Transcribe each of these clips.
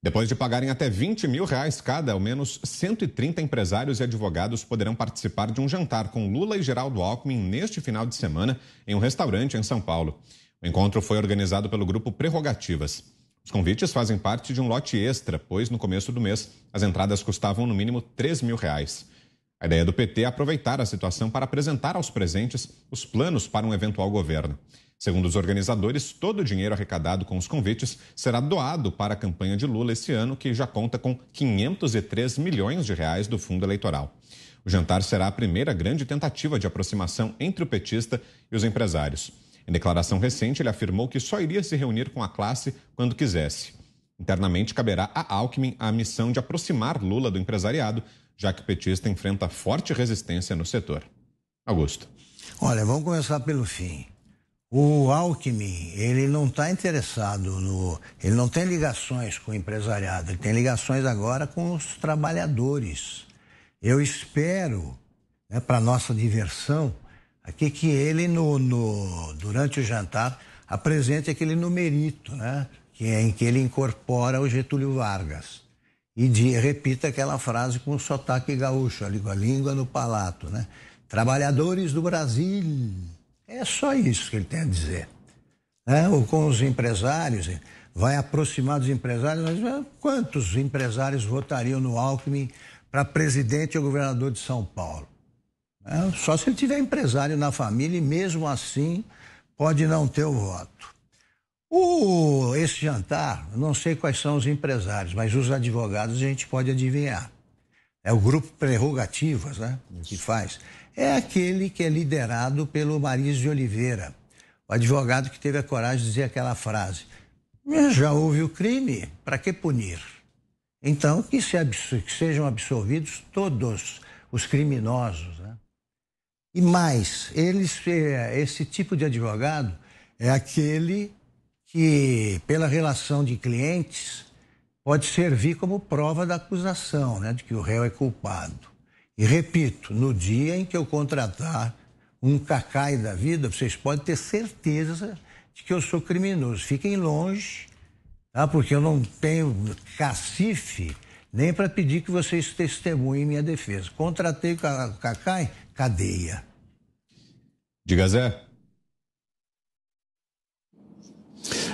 Depois de pagarem até 20 mil reais cada, ao menos 130 empresários e advogados poderão participar de um jantar com Lula e Geraldo Alckmin neste final de semana em um restaurante em São Paulo. O encontro foi organizado pelo grupo Prerrogativas. Os convites fazem parte de um lote extra, pois no começo do mês as entradas custavam no mínimo 3 mil reais. A ideia do PT é aproveitar a situação para apresentar aos presentes os planos para um eventual governo. Segundo os organizadores, todo o dinheiro arrecadado com os convites será doado para a campanha de Lula esse ano, que já conta com 503 milhões de reais do fundo eleitoral. O jantar será a primeira grande tentativa de aproximação entre o petista e os empresários. Em declaração recente, ele afirmou que só iria se reunir com a classe quando quisesse. Internamente, caberá a Alckmin a missão de aproximar Lula do empresariado, já que o petista enfrenta forte resistência no setor. Augusto. Olha, vamos começar pelo fim. O Alckmin, ele não está interessado no. Ele não tem ligações com o empresariado, ele tem ligações agora com os trabalhadores. Eu espero, né, para nossa diversão, aqui que ele, no, no, durante o jantar, apresente aquele numerito, né, que é em que ele incorpora o Getúlio Vargas. E de, repita aquela frase com sotaque gaúcho, a língua no palato, né? Trabalhadores do Brasil. É só isso que ele tem a dizer. É, ou com os empresários, vai aproximar dos empresários. Mas quantos empresários votariam no Alckmin para presidente ou governador de São Paulo? É, só se ele tiver empresário na família e mesmo assim pode não ter o voto. O, esse jantar, não sei quais são os empresários, mas os advogados a gente pode adivinhar é o grupo Prerrogativas, né? Isso. Que faz. É aquele que é liderado pelo Mariz de Oliveira, o advogado que teve a coragem de dizer aquela frase: né, já houve o crime, para que punir? Então, que, se que sejam absolvidos todos os criminosos. Né? E mais, eles, é, esse tipo de advogado é aquele que, pela relação de clientes, pode servir como prova da acusação, né, de que o réu é culpado. E repito, no dia em que eu contratar um cacai da vida, vocês podem ter certeza de que eu sou criminoso. Fiquem longe, tá? porque eu não tenho cacife nem para pedir que vocês testemunhem minha defesa. Contratei o cacai, cadeia. Diga, Zé.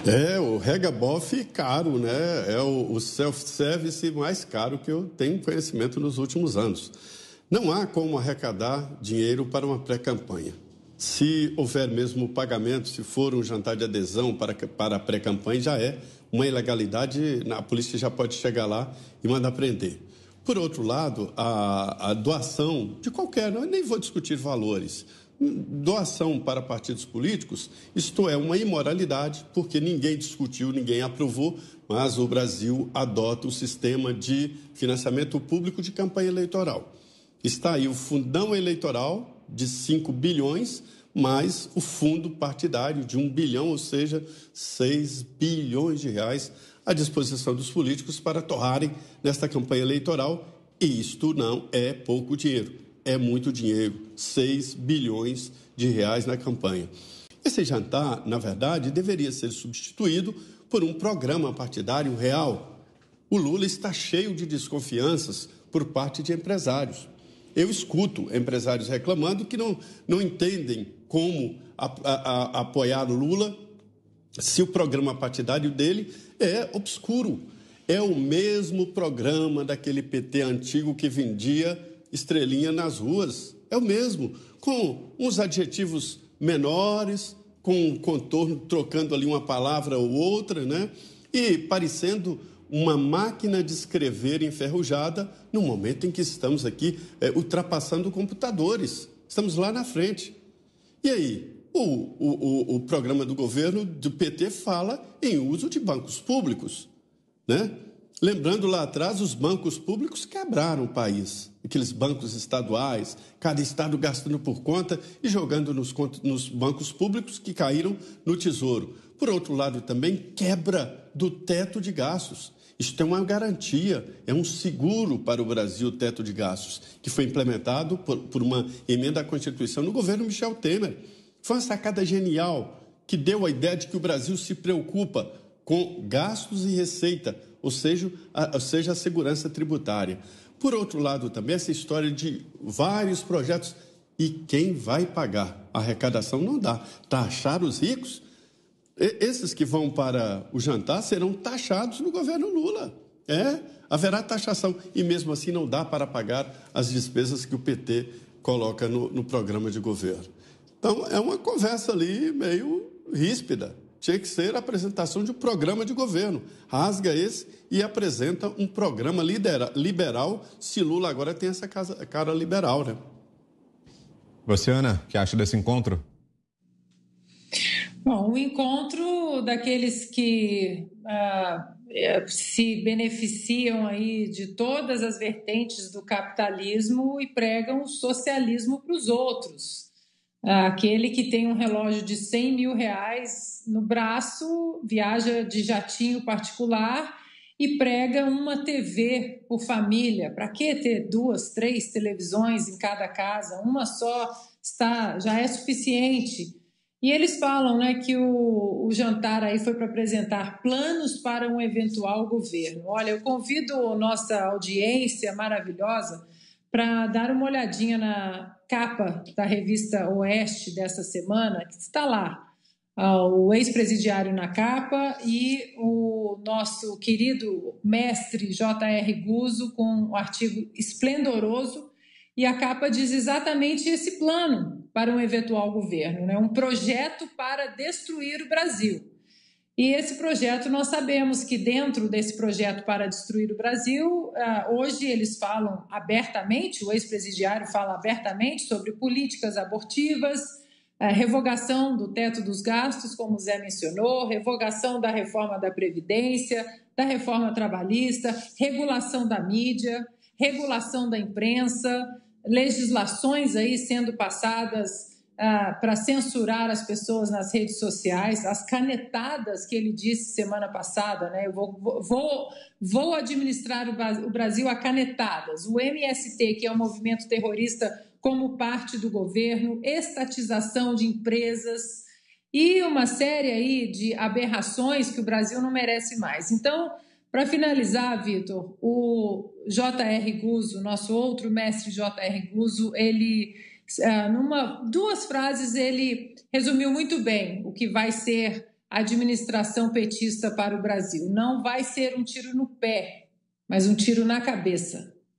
É, o é caro, né? É o, o self-service mais caro que eu tenho conhecimento nos últimos anos. Não há como arrecadar dinheiro para uma pré-campanha. Se houver mesmo pagamento, se for um jantar de adesão para, para a pré-campanha, já é uma ilegalidade, a polícia já pode chegar lá e mandar prender. Por outro lado, a, a doação de qualquer, eu nem vou discutir valores, doação para partidos políticos, isto é uma imoralidade, porque ninguém discutiu, ninguém aprovou, mas o Brasil adota o sistema de financiamento público de campanha eleitoral. Está aí o fundão eleitoral de 5 bilhões, mais o fundo partidário de 1 bilhão, ou seja, 6 bilhões de reais à disposição dos políticos para torrarem nesta campanha eleitoral. E isto não é pouco dinheiro é muito dinheiro, 6 bilhões de reais na campanha. Esse jantar, na verdade, deveria ser substituído por um programa partidário real. O Lula está cheio de desconfianças por parte de empresários. Eu escuto empresários reclamando que não, não entendem como a, a, a apoiar o Lula se o programa partidário dele é obscuro. É o mesmo programa daquele PT antigo que vendia estrelinha nas ruas. É o mesmo, com uns adjetivos menores, com um contorno trocando ali uma palavra ou outra, né? E parecendo uma máquina de escrever enferrujada no momento em que estamos aqui é, ultrapassando computadores. Estamos lá na frente. E aí? O, o, o, o programa do governo do PT fala em uso de bancos públicos, né? Lembrando lá atrás, os bancos públicos quebraram o país. Aqueles bancos estaduais, cada estado gastando por conta e jogando nos, nos bancos públicos que caíram no tesouro. Por outro lado, também quebra do teto de gastos. Isso é uma garantia, é um seguro para o Brasil, o teto de gastos, que foi implementado por, por uma emenda à Constituição no governo Michel Temer. Foi uma sacada genial que deu a ideia de que o Brasil se preocupa com gastos e receita, ou seja, a, ou seja, a segurança tributária. Por outro lado, também essa história de vários projetos e quem vai pagar? A arrecadação não dá. Taxar os ricos, esses que vão para o jantar serão taxados no governo Lula. É, haverá taxação e mesmo assim não dá para pagar as despesas que o PT coloca no, no programa de governo. Então é uma conversa ali meio ríspida tinha que ser a apresentação de um programa de governo. Rasga esse e apresenta um programa lidera, liberal, se Lula agora tem essa casa, cara liberal, né? Você, Ana, que acha desse encontro? Bom, um encontro daqueles que ah, eh, se beneficiam aí de todas as vertentes do capitalismo e pregam o socialismo para os outros. Ah, aquele que tem um relógio de 100 mil reais no braço, viaja de jatinho particular e prega uma TV por família. Para que ter duas, três televisões em cada casa? Uma só está já é suficiente. E eles falam né, que o, o jantar aí foi para apresentar planos para um eventual governo. Olha, eu convido nossa audiência maravilhosa para dar uma olhadinha na capa da revista Oeste dessa semana, que está lá ah, o ex-presidiário na capa e o nosso querido mestre J.R. Guzzo com um artigo esplendoroso. E a capa diz exatamente esse plano para um eventual governo, né? um projeto para destruir o Brasil. E esse projeto, nós sabemos que dentro desse projeto para destruir o Brasil, ah, hoje eles falam abertamente, o ex-presidiário fala abertamente sobre políticas abortivas, eh, revogação do teto dos gastos, como o Zé mencionou, revogação da reforma da Previdência, da reforma trabalhista, regulação da mídia, regulação da imprensa, legislações aí sendo passadas ah, para censurar as pessoas nas redes sociais, as canetadas que ele disse semana passada, né? Eu vou, vou, vou administrar o Brasil a canetadas. O MST, que é o um movimento terrorista como parte do governo, estatização de empresas e uma série aí de aberrações que o Brasil não merece mais. Então, para finalizar, Vitor, o J.R. Guzzo, nosso outro mestre J.R. Guzzo, ele ah, numa duas frases ele resumiu muito bem o que vai ser a administração petista para o Brasil. Não vai ser um tiro no pé, mas um tiro na cabeça.